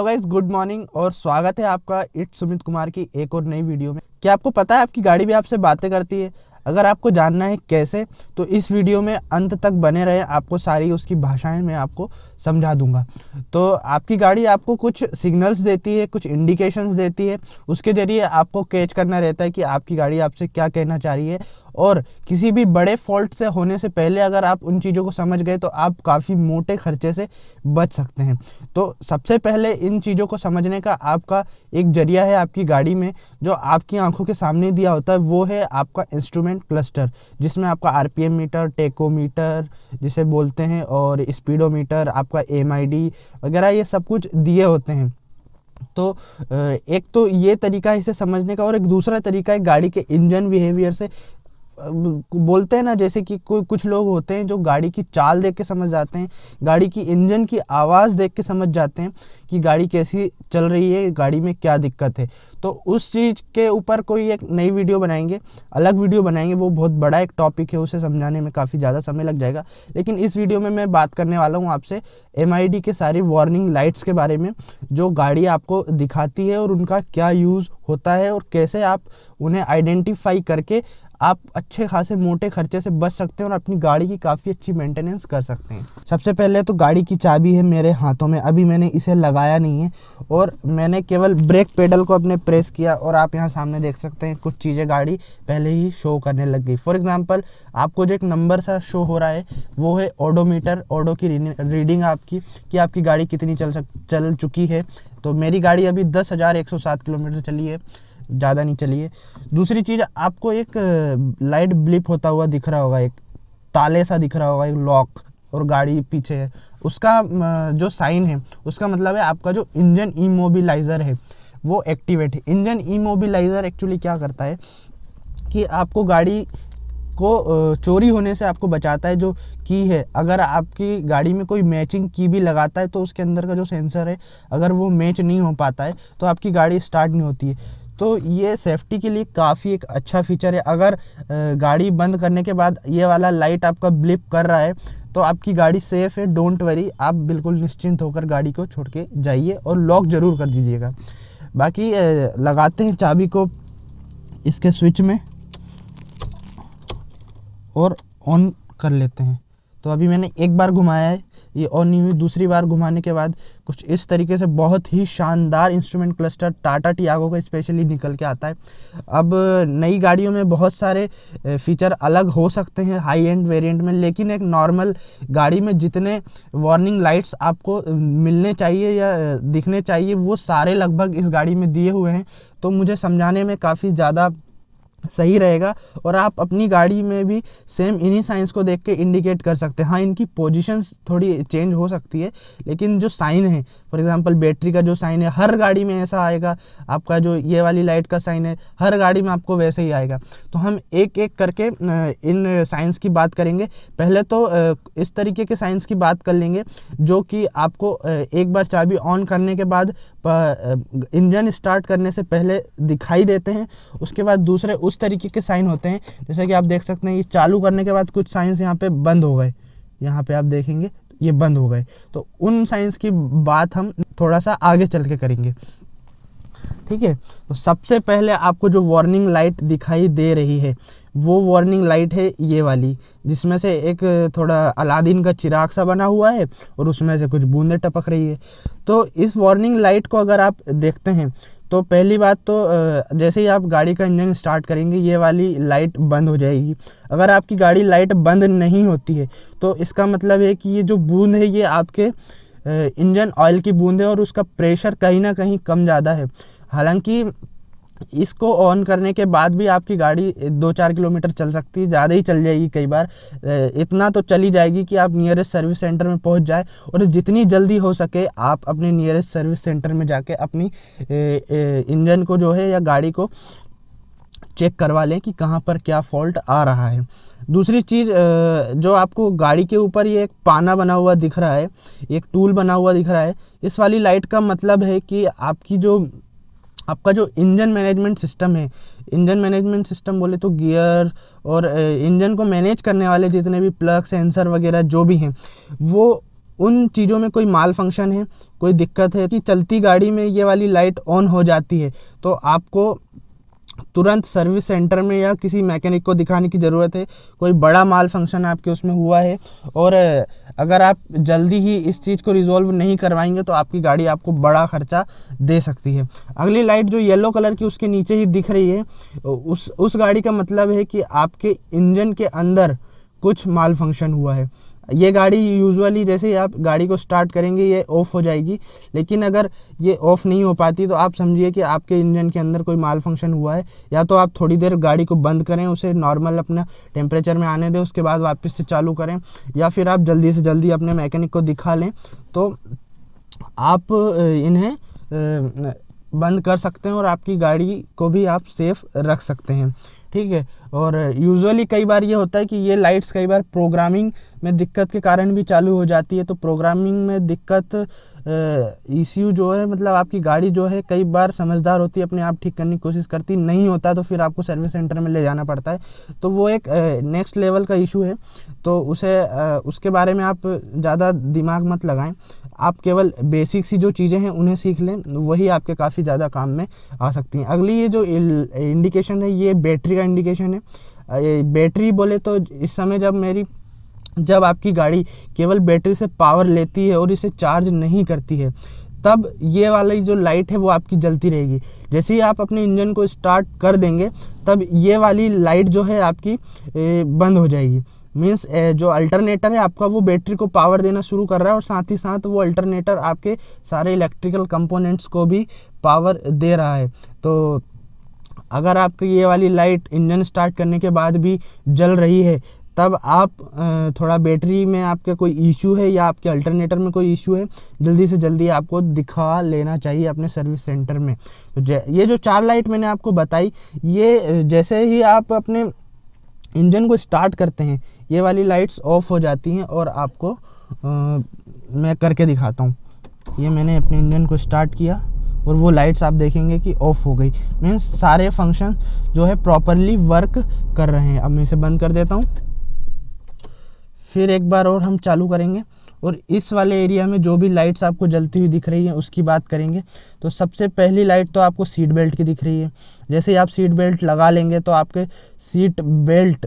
hello guys good morning और स्वागत है आपका इट सुमित कुमार की एक और नई वीडियो में क्या आपको पता है आपकी गाड़ी भी आपसे बातें करती है अगर आपको जानना है कैसे तो इस वीडियो में अंत तक बने रहे आपको सारी उसकी भाषाएं मैं आपको समझा दूंगा तो आपकी गाड़ी आपको कुछ सिग्नल्स देती है कुछ इंडिकेशंस देती है उसके ज़रिए आपको कैच करना रहता है कि आपकी गाड़ी आपसे क्या कहना चाह रही है और किसी भी बड़े फॉल्ट से होने से पहले अगर आप उन चीज़ों को समझ गए तो आप काफ़ी मोटे खर्चे से बच सकते हैं तो सबसे पहले इन चीज़ों को समझने का आपका एक जरिया है आपकी गाड़ी में जो आपकी आंखों के सामने दिया होता है वो है आपका इंस्ट्रूमेंट क्लस्टर जिसमें आपका आर मीटर टेकोमीटर जिसे बोलते हैं और स्पीडोमीटर आपका एम वगैरह ये सब कुछ दिए होते हैं तो एक तो ये तरीका इसे समझने का और एक दूसरा तरीका है गाड़ी के इंजन बिहेवियर से बोलते हैं ना जैसे कि कोई कुछ लोग होते हैं जो गाड़ी की चाल देख के समझ जाते हैं गाड़ी की इंजन की आवाज़ देख के समझ जाते हैं कि गाड़ी कैसी चल रही है गाड़ी में क्या दिक्कत है तो उस चीज़ के ऊपर कोई एक नई वीडियो बनाएंगे अलग वीडियो बनाएंगे वो बहुत बड़ा एक टॉपिक है उसे समझाने में काफ़ी ज़्यादा समय लग जाएगा लेकिन इस वीडियो में मैं बात करने वाला हूँ आपसे एम के सारी वार्निंग लाइट्स के बारे में जो गाड़ी आपको दिखाती है और उनका क्या यूज़ होता है और कैसे आप उन्हें आइडेंटिफाई करके आप अच्छे खासे मोटे खर्चे से बच सकते हैं और अपनी गाड़ी की काफ़ी अच्छी मेंटेनेंस कर सकते हैं सबसे पहले तो गाड़ी की चाबी है मेरे हाथों में अभी मैंने इसे लगाया नहीं है और मैंने केवल ब्रेक पेडल को अपने प्रेस किया और आप यहाँ सामने देख सकते हैं कुछ चीज़ें गाड़ी पहले ही शो करने लग गई फॉर एग्ज़ाम्पल आपको जो एक नंबर सा शो हो रहा है वो है ऑडोमीटर ऑडो की रीडिंग आपकी कि आपकी गाड़ी कितनी चल सक चल चुकी है तो मेरी गाड़ी अभी दस हज़ार एक सौ सात किलोमीटर चली है ज़्यादा नहीं चलिए दूसरी चीज़ आपको एक लाइट ब्लिप होता हुआ दिख रहा होगा एक ताले सा दिख रहा होगा एक लॉक और गाड़ी पीछे है उसका जो साइन है उसका मतलब है आपका जो इंजन इमोबिलाइज़र है वो एक्टिवेट है इंजन इमोबिलाइज़र एक्चुअली क्या करता है कि आपको गाड़ी को चोरी होने से आपको बचाता है जो की है अगर आपकी गाड़ी में कोई मैचिंग की भी लगाता है तो उसके अंदर का जो सेंसर है अगर वो मैच नहीं हो पाता है तो आपकी गाड़ी स्टार्ट नहीं होती है तो ये सेफ्टी के लिए काफ़ी एक अच्छा फीचर है अगर गाड़ी बंद करने के बाद ये वाला लाइट आपका ब्लिप कर रहा है तो आपकी गाड़ी सेफ़ है डोंट वरी आप बिल्कुल निश्चिंत होकर गाड़ी को छोड़ के जाइए और लॉक ज़रूर कर दीजिएगा बाकी लगाते हैं चाबी को इसके स्विच में और ऑन कर लेते हैं तो अभी मैंने एक बार घुमाया है ये और हुई दूसरी बार घुमाने के बाद कुछ इस तरीके से बहुत ही शानदार इंस्ट्रूमेंट क्लस्टर टाटा टियागो का स्पेशली निकल के आता है अब नई गाड़ियों में बहुत सारे फीचर अलग हो सकते हैं हाई एंड वेरियंट में लेकिन एक नॉर्मल गाड़ी में जितने वार्निंग लाइट्स आपको मिलने चाहिए या दिखने चाहिए वो सारे लगभग इस गाड़ी में दिए हुए हैं तो मुझे समझाने में काफ़ी ज़्यादा सही रहेगा और आप अपनी गाड़ी में भी सेम इन्हीं साइंस को देख के इंडिकेट कर सकते हैं हाँ इनकी पोजीशंस थोड़ी चेंज हो सकती है लेकिन जो साइन है फॉर एग्जांपल बैटरी का जो साइन है हर गाड़ी में ऐसा आएगा आपका जो ये वाली लाइट का साइन है हर गाड़ी में आपको वैसे ही आएगा तो हम एक एक करके इन साइंस की बात करेंगे पहले तो इस तरीके के साइंस की बात कर लेंगे जो कि आपको एक बार चाबी ऑन करने के बाद इंजन स्टार्ट करने से पहले दिखाई देते हैं उसके बाद दूसरे उस उस तरीके के साइन होते हैं जैसे कि आप देख सकते हैं ये चालू करने के बाद कुछ साइंस यहाँ पे बंद हो गए यहाँ पे आप देखेंगे ये बंद हो गए तो उन साइंस की बात हम थोड़ा सा आगे चल के करेंगे ठीक है तो सबसे पहले आपको जो वार्निंग लाइट दिखाई दे रही है वो वार्निंग लाइट है ये वाली जिसमें से एक थोड़ा अलादीन का चिराग सा बना हुआ है और उसमें से कुछ बूंदें टपक रही है तो इस वार्निंग लाइट को अगर आप देखते हैं तो पहली बात तो जैसे ही आप गाड़ी का इंजन स्टार्ट करेंगे ये वाली लाइट बंद हो जाएगी अगर आपकी गाड़ी लाइट बंद नहीं होती है तो इसका मतलब है कि ये जो बूंद है ये आपके इंजन ऑयल की बूंद है और उसका प्रेशर कहीं ना कहीं कम ज़्यादा है हालांकि इसको ऑन करने के बाद भी आपकी गाड़ी दो चार किलोमीटर चल सकती है ज़्यादा ही चल जाएगी कई बार इतना तो चली जाएगी कि आप नियरेस्ट सर्विस सेंटर में पहुंच जाए और जितनी जल्दी हो सके आप अपने नियरेस्ट सर्विस सेंटर में जाके अपनी इंजन को जो है या गाड़ी को चेक करवा लें कि कहाँ पर क्या फॉल्ट आ रहा है दूसरी चीज़ जो आपको गाड़ी के ऊपर ये एक पाना बना हुआ दिख रहा है एक टूल बना हुआ दिख रहा है इस वाली लाइट का मतलब है कि आपकी जो आपका जो इंजन मैनेजमेंट सिस्टम है इंजन मैनेजमेंट सिस्टम बोले तो गियर और इंजन को मैनेज करने वाले जितने भी प्लग सेंसर वगैरह जो भी हैं वो उन चीज़ों में कोई माल फंक्शन है कोई दिक्कत है कि चलती गाड़ी में ये वाली लाइट ऑन हो जाती है तो आपको तुरंत सर्विस सेंटर में या किसी मैकेनिक को दिखाने की ज़रूरत है कोई बड़ा माल फंक्शन आपके उसमें हुआ है और अगर आप जल्दी ही इस चीज़ को रिजॉल्व नहीं करवाएंगे तो आपकी गाड़ी आपको बड़ा खर्चा दे सकती है अगली लाइट जो येलो कलर की उसके नीचे ही दिख रही है उस उस गाड़ी का मतलब है कि आपके इंजन के अंदर कुछ माल फंक्शन हुआ है ये गाड़ी यूजुअली जैसे ही आप गाड़ी को स्टार्ट करेंगे ये ऑफ़ हो जाएगी लेकिन अगर ये ऑफ़ नहीं हो पाती तो आप समझिए कि आपके इंजन के अंदर कोई माल फंक्शन हुआ है या तो आप थोड़ी देर गाड़ी को बंद करें उसे नॉर्मल अपना टेम्परेचर में आने दें उसके बाद वापस से चालू करें या फिर आप जल्दी से जल्दी अपने मैकेनिक को दिखा लें तो आप इन्हें बंद कर सकते हैं और आपकी गाड़ी को भी आप सेफ़ रख सकते हैं ठीक है और यूजुअली कई बार ये होता है कि ये लाइट्स कई बार प्रोग्रामिंग में दिक्कत के कारण भी चालू हो जाती है तो प्रोग्रामिंग में दिक्कत इश्यू जो है मतलब आपकी गाड़ी जो है कई बार समझदार होती है अपने आप ठीक करने की कोशिश करती नहीं होता तो फिर आपको सर्विस सेंटर में ले जाना पड़ता है तो वो एक नेक्स्ट लेवल का इशू है तो उसे आ, उसके बारे में आप ज़्यादा दिमाग मत लगाएं आप केवल बेसिक सी जो चीज़ें हैं उन्हें सीख लें वही आपके काफ़ी ज़्यादा काम में आ सकती हैं अगली ये जो इंडिकेशन है ये बैटरी का इंडिकेशन है बैटरी बोले तो इस समय जब मेरी जब आपकी गाड़ी केवल बैटरी से पावर लेती है और इसे चार्ज नहीं करती है तब ये वाली जो लाइट है वो आपकी जलती रहेगी जैसे ही आप अपने इंजन को स्टार्ट कर देंगे तब ये वाली लाइट जो है आपकी बंद हो जाएगी मीन्स जो अल्टरनेटर है आपका वो बैटरी को पावर देना शुरू कर रहा है और साथ ही साथ वो अल्टरनेटर आपके सारे इलेक्ट्रिकल कंपोनेंट्स को भी पावर दे रहा है तो अगर आपकी ये वाली लाइट इंजन स्टार्ट करने के बाद भी जल रही है तब आप थोड़ा बैटरी में आपके कोई इशू है या आपके अल्टरनेटर में कोई इशू है जल्दी से जल्दी आपको दिखा लेना चाहिए अपने सर्विस सेंटर में तो ये जो चार लाइट मैंने आपको बताई ये जैसे ही आप अपने इंजन को स्टार्ट करते हैं ये वाली लाइट्स ऑफ हो जाती हैं और आपको आ, मैं करके दिखाता हूँ ये मैंने अपने इंजन को स्टार्ट किया और वो लाइट्स आप देखेंगे कि ऑफ हो गई मीन्स सारे फंक्शन जो है प्रॉपरली वर्क कर रहे हैं अब मैं इसे बंद कर देता हूँ फिर एक बार और हम चालू करेंगे और इस वाले एरिया में जो भी लाइट्स आपको जलती हुई दिख रही है उसकी बात करेंगे तो सबसे पहली लाइट तो आपको सीट बेल्ट की दिख रही है जैसे ही आप सीट बेल्ट लगा लेंगे तो आपके सीट बेल्ट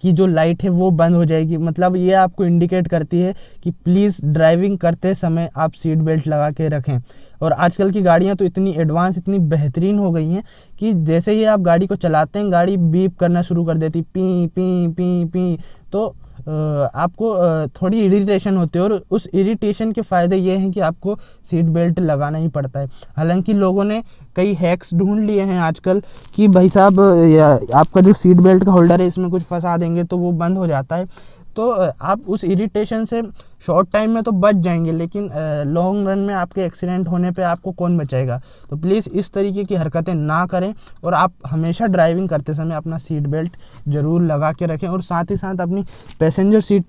की जो लाइट है वो बंद हो जाएगी मतलब ये आपको इंडिकेट करती है कि प्लीज़ ड्राइविंग करते समय आप सीट बेल्ट लगा के रखें और आजकल की गाड़ियां तो इतनी एडवांस इतनी बेहतरीन हो गई हैं कि जैसे ही आप गाड़ी को चलाते हैं गाड़ी बीप करना शुरू कर देती पी पी पी पी तो आपको थोड़ी इरीटेशन होती है और उस इरीटेशन के फ़ायदे ये हैं कि आपको सीट बेल्ट लगाना ही पड़ता है हालांकि लोगों ने कई हैक्स ढूंढ लिए हैं आजकल कि भाई साहब आपका जो सीट बेल्ट का होल्डर है इसमें कुछ फंसा देंगे तो वो बंद हो जाता है तो आप उस इरिटेशन से शॉर्ट टाइम में तो बच जाएंगे लेकिन लॉन्ग रन में आपके एक्सीडेंट होने पे आपको कौन बचाएगा तो प्लीज़ इस तरीके की हरकतें ना करें और आप हमेशा ड्राइविंग करते समय अपना सीट बेल्ट ज़रूर लगा के रखें और साथ ही साथ अपनी पैसेंजर सीट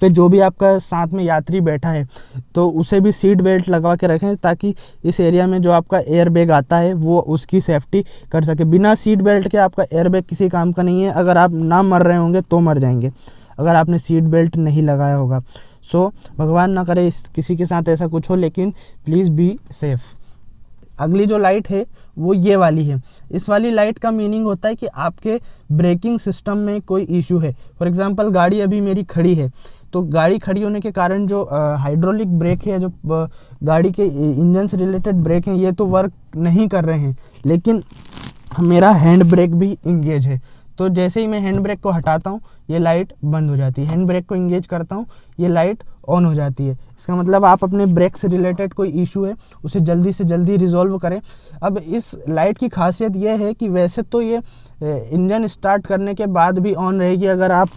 पे जो भी आपका साथ में यात्री बैठा है तो उसे भी सीट बेल्ट लगवा के रखें ताकि इस एरिया में जो आपका एयर बैग आता है वो उसकी सेफ्टी कर सके बिना सीट बेल्ट के आपका एयर बैग किसी काम का नहीं है अगर आप ना मर रहे होंगे तो मर जाएंगे अगर आपने सीट बेल्ट नहीं लगाया होगा सो so, भगवान ना करे इस किसी के साथ ऐसा कुछ हो लेकिन प्लीज़ बी सेफ़ अगली जो लाइट है वो ये वाली है इस वाली लाइट का मीनिंग होता है कि आपके ब्रेकिंग सिस्टम में कोई इशू है फॉर एग्जांपल गाड़ी अभी मेरी खड़ी है तो गाड़ी खड़ी होने के कारण जो हाइड्रोलिक ब्रेक है जो गाड़ी के इंजन से रिलेटेड ब्रेक हैं ये तो वर्क नहीं कर रहे हैं लेकिन मेरा हैंड ब्रेक भी इंगेज है तो जैसे ही मैं हैंड ब्रेक को हटाता हूँ ये लाइट बंद हो जाती है हैंड ब्रेक को इंगेज करता हूँ ये लाइट ऑन हो जाती है इसका मतलब आप अपने ब्रेक से रिलेटेड कोई इशू है उसे जल्दी से जल्दी रिजोल्व करें अब इस लाइट की खासियत यह है कि वैसे तो ये इंजन स्टार्ट करने के बाद भी ऑन रहेगी अगर आप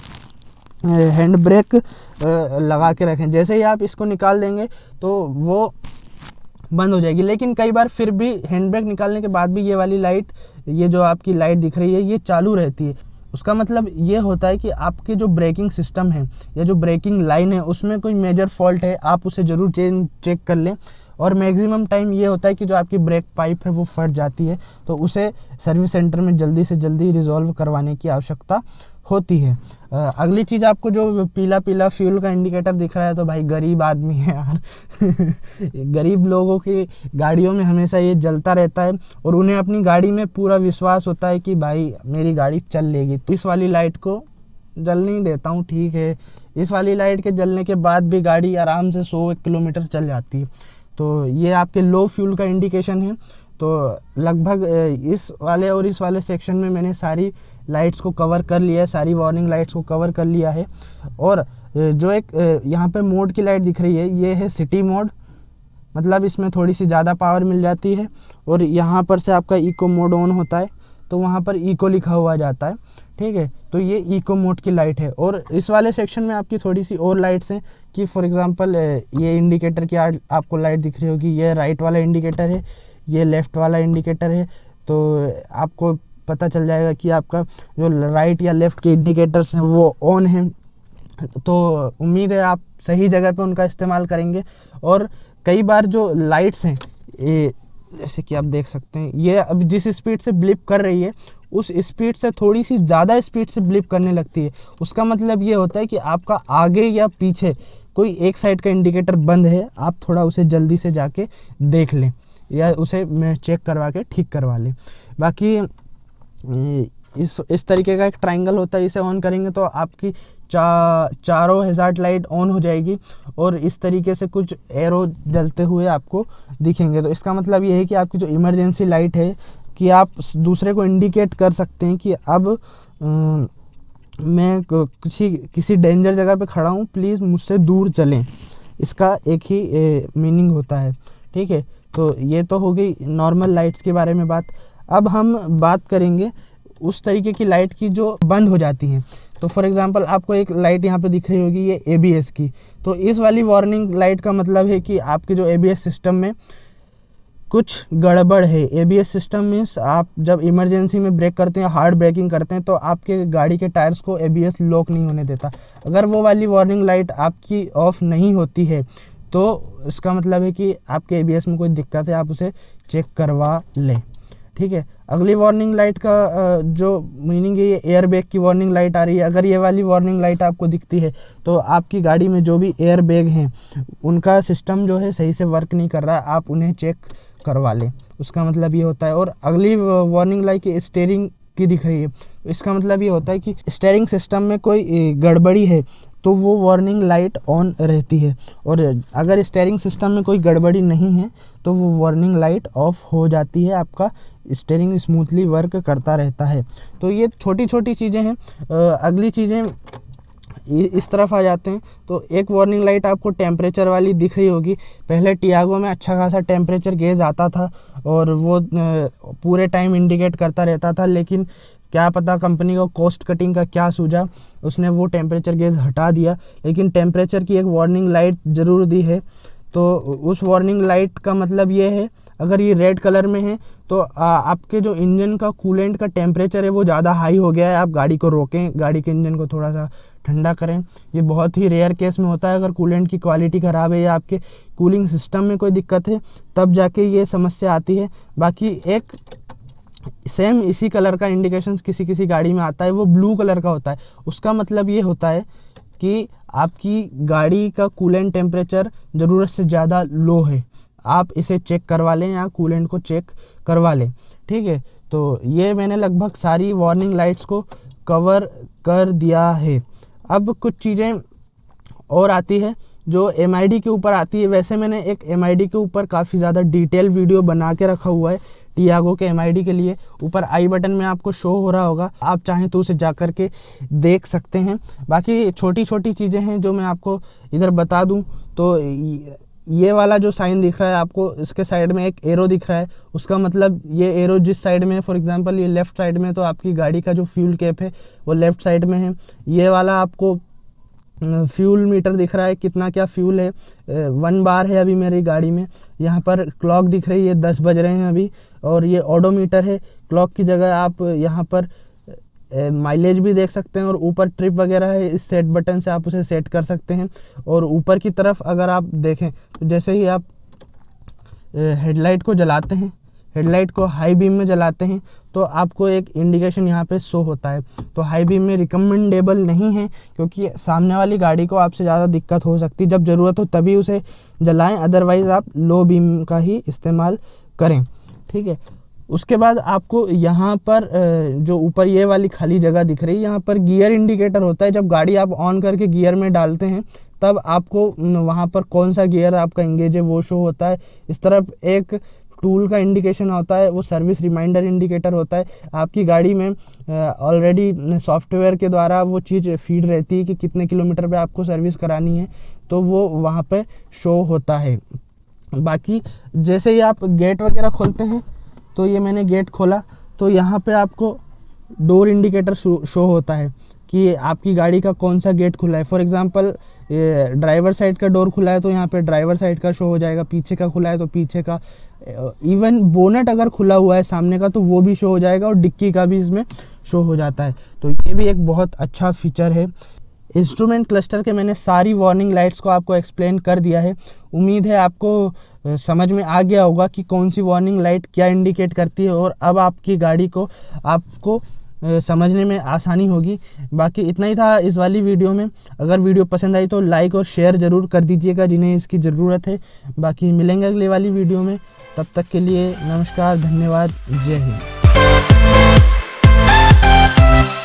हैंड ब्रेक लगा के रखें जैसे ही आप इसको निकाल देंगे तो वो बंद हो जाएगी लेकिन कई बार फिर भी हैंड ब्रेक निकालने के बाद भी ये वाली लाइट ये जो आपकी लाइट दिख रही है ये चालू रहती है उसका मतलब ये होता है कि आपके जो ब्रेकिंग सिस्टम है या जो ब्रेकिंग लाइन है उसमें कोई मेजर फॉल्ट है आप उसे ज़रूर चेक कर लें और मैक्सिमम टाइम ये होता है कि जो आपकी ब्रेक पाइप है वो फट जाती है तो उसे सर्विस सेंटर में जल्दी से जल्दी रिजॉल्व करवाने की आवश्यकता होती है अगली चीज़ आपको जो पीला पीला फ्यूल का इंडिकेटर दिख रहा है तो भाई गरीब आदमी है यार गरीब लोगों की गाड़ियों में हमेशा ये जलता रहता है और उन्हें अपनी गाड़ी में पूरा विश्वास होता है कि भाई मेरी गाड़ी चल लेगी तो इस वाली लाइट को जल नहीं देता हूँ ठीक है इस वाली लाइट के जलने के बाद भी गाड़ी आराम से सौ किलोमीटर चल जाती है तो ये आपके लो फ्यूल का इंडिकेशन है तो लगभग इस वाले और इस वाले सेक्शन में मैंने सारी लाइट्स को कवर कर लिया है सारी वार्निंग लाइट्स को कवर कर लिया है और जो एक यहाँ पे मोड की लाइट दिख रही है ये है सिटी मोड मतलब इसमें थोड़ी सी ज़्यादा पावर मिल जाती है और यहाँ पर से आपका इको मोड ऑन होता है तो वहाँ पर इको लिखा हुआ जाता है ठीक है तो ये इको मोड की लाइट है और इस वाले सेक्शन में आपकी थोड़ी सी और लाइट्स हैं कि फॉर एग्ज़ाम्पल ये इंडिकेटर की आपको लाइट दिख रही होगी ये राइट वाला इंडिकेटर है ये लेफ़्ट वाला इंडिकेटर है तो आपको पता चल जाएगा कि आपका जो राइट या लेफ़्ट के इंडिकेटर्स हैं वो ऑन हैं तो उम्मीद है आप सही जगह पे उनका इस्तेमाल करेंगे और कई बार जो लाइट्स हैं ये जैसे कि आप देख सकते हैं ये अब जिस स्पीड से ब्लिप कर रही है उस स्पीड से थोड़ी सी ज़्यादा स्पीड से ब्लिप करने लगती है उसका मतलब ये होता है कि आपका आगे या पीछे कोई एक साइड का इंडिकेटर बंद है आप थोड़ा उसे जल्दी से जाके देख लें या उसे चेक करवा के ठीक करवा लें बाकी इस इस तरीके का एक ट्रायंगल होता है इसे ऑन करेंगे तो आपकी चा चारों हेजार्ट लाइट ऑन हो जाएगी और इस तरीके से कुछ एरो जलते हुए आपको दिखेंगे तो इसका मतलब ये है कि आपकी जो इमरजेंसी लाइट है कि आप दूसरे को इंडिकेट कर सकते हैं कि अब आ, मैं किसी किसी डेंजर जगह पे खड़ा हूँ प्लीज़ मुझसे दूर चलें इसका एक ही ए, मीनिंग होता है ठीक है तो ये तो हो गई नॉर्मल लाइट्स के बारे में बात अब हम बात करेंगे उस तरीके की लाइट की जो बंद हो जाती हैं तो फॉर एग्जांपल आपको एक लाइट यहाँ पे दिख रही होगी ये एबीएस की तो इस वाली वार्निंग लाइट का मतलब है कि आपके जो एबीएस सिस्टम में कुछ गड़बड़ है एबीएस सिस्टम मीन्स आप जब इमरजेंसी में ब्रेक करते हैं हार्ड ब्रेकिंग करते हैं तो आपके गाड़ी के टायर्स को एबीएस लॉक नहीं होने देता अगर वो वाली वार्निंग लाइट आपकी ऑफ नहीं होती है तो इसका मतलब है कि आपके एबीएस में कोई दिक्कत है आप उसे चेक करवा लें ठीक है अगली वार्निंग लाइट का जो मीनिंग है ये एयरबैग की वार्निंग लाइट आ रही है अगर ये वाली वार्निंग लाइट आपको दिखती है तो आपकी गाड़ी में जो भी एयरबैग हैं उनका सिस्टम जो है सही से वर्क नहीं कर रहा आप उन्हें चेक करवा लें उसका मतलब ये होता है और अगली वार्निंग लाइट स्टेयरिंग की दिख रही है इसका मतलब ये होता है कि स्टेयरिंग सिस्टम में कोई गड़बड़ी है तो वो वार्निंग लाइट ऑन रहती है और अगर स्टेयरिंग सिस्टम में कोई गड़बड़ी नहीं है तो वो वार्निंग लाइट ऑफ हो जाती है आपका स्टेयरिंग स्मूथली वर्क करता रहता है तो ये छोटी छोटी चीज़ें हैं अगली चीज़ें इस तरफ आ जाते हैं तो एक वार्निंग लाइट आपको टेम्परेचर वाली दिख रही होगी पहले टियागो में अच्छा खासा टेम्परेचर गेज आता था और वो पूरे टाइम इंडिकेट करता रहता था लेकिन क्या पता कंपनी को कॉस्ट कटिंग का क्या सूझा उसने वो टेम्परेचर गेज हटा दिया लेकिन टेम्परेचर की एक वार्निंग लाइट ज़रूर दी है तो उस वार्निंग लाइट का मतलब ये है अगर ये रेड कलर में है तो आ, आपके जो इंजन का कूलेंट का टेम्परेचर है वो ज़्यादा हाई हो गया है आप गाड़ी को रोकें गाड़ी के इंजन को थोड़ा सा ठंडा करें ये बहुत ही रेयर केस में होता है अगर कूलेंट की क्वालिटी ख़राब है या आपके कूलिंग सिस्टम में कोई दिक्कत है तब जाके ये समस्या आती है बाकी एक सेम इसी कलर का इंडिकेशन किसी किसी गाड़ी में आता है वो ब्लू कलर का होता है उसका मतलब ये होता है कि आपकी गाड़ी का कूलेंट टेम्परेचर ज़रूरत से ज़्यादा लो है आप इसे चेक करवा लें या कूलेंट को चेक करवा लें ठीक है तो ये मैंने लगभग सारी वार्निंग लाइट्स को कवर कर दिया है अब कुछ चीज़ें और आती है जो एम के ऊपर आती है वैसे मैंने एक एम के ऊपर काफ़ी ज़्यादा डिटेल वीडियो बना के रखा हुआ है टियागो के एम के लिए ऊपर आई बटन में आपको शो हो रहा होगा आप चाहें तो उसे जा कर के देख सकते हैं बाकी छोटी छोटी चीज़ें हैं जो मैं आपको इधर बता दूं तो ये वाला जो साइन दिख रहा है आपको इसके साइड में एक एरो दिख रहा है उसका मतलब ये एरो जिस साइड में फॉर एग्जांपल ये लेफ्ट साइड में तो आपकी गाड़ी का जो फ्यूल कैप है वो लेफ्ट साइड में है ये वाला आपको फ्यूल मीटर दिख रहा है कितना क्या फ्यूल है वन बार है अभी मेरी गाड़ी में यहाँ पर क्लॉक दिख रही है दस बज रहे हैं अभी और ये ऑडोमीटर है क्लॉक की जगह आप यहाँ पर माइलेज भी देख सकते हैं और ऊपर ट्रिप वगैरह है इस सेट बटन से आप उसे सेट कर सकते हैं और ऊपर की तरफ अगर आप देखें तो जैसे ही आप हेडलाइट को जलाते हैं हेडलाइट को हाई बीम में जलाते हैं तो आपको एक इंडिकेशन यहाँ पे शो होता है तो हाई बीम में रिकमेंडेबल नहीं है क्योंकि सामने वाली गाड़ी को आपसे ज़्यादा दिक्कत हो सकती है जब ज़रूरत हो तभी उसे जलाएं अदरवाइज़ आप लो बीम का ही इस्तेमाल करें ठीक है उसके बाद आपको यहाँ पर जो ऊपर ये वाली खाली जगह दिख रही है यहाँ पर गियर इंडिकेटर होता है जब गाड़ी आप ऑन करके गियर में डालते हैं तब आपको वहाँ पर कौन सा गियर आपका इंगेज है वो शो होता है इस तरफ एक टूल का इंडिकेशन होता है वो सर्विस रिमाइंडर इंडिकेटर होता है आपकी गाड़ी में ऑलरेडी सॉफ्टवेयर के द्वारा वो चीज़ फीड रहती है कि कितने किलोमीटर पे आपको सर्विस करानी है तो वो वहाँ पे शो होता है बाकी जैसे ही आप गेट वगैरह खोलते हैं तो ये मैंने गेट खोला तो यहाँ पे आपको डोर इंडिकेटर शो होता है कि आपकी गाड़ी का कौन सा गेट खुला है फॉर एग्ज़ाम्पल ड्राइवर साइड का डोर खुला है तो यहाँ पे ड्राइवर साइड का शो हो जाएगा पीछे का खुला है तो पीछे का इवन बोनेट अगर खुला हुआ है सामने का तो वो भी शो हो जाएगा और डिक्की का भी इसमें शो हो जाता है तो ये भी एक बहुत अच्छा फीचर है इंस्ट्रूमेंट क्लस्टर के मैंने सारी वार्निंग लाइट्स को आपको एक्सप्लेन कर दिया है उम्मीद है आपको समझ में आ गया होगा कि कौन सी वार्निंग लाइट क्या इंडिकेट करती है और अब आपकी गाड़ी को आपको समझने में आसानी होगी बाकी इतना ही था इस वाली वीडियो में अगर वीडियो पसंद आई तो लाइक और शेयर ज़रूर कर दीजिएगा जिन्हें इसकी ज़रूरत है बाकी मिलेंगे अगले वाली वीडियो में तब तक के लिए नमस्कार धन्यवाद जय हिंद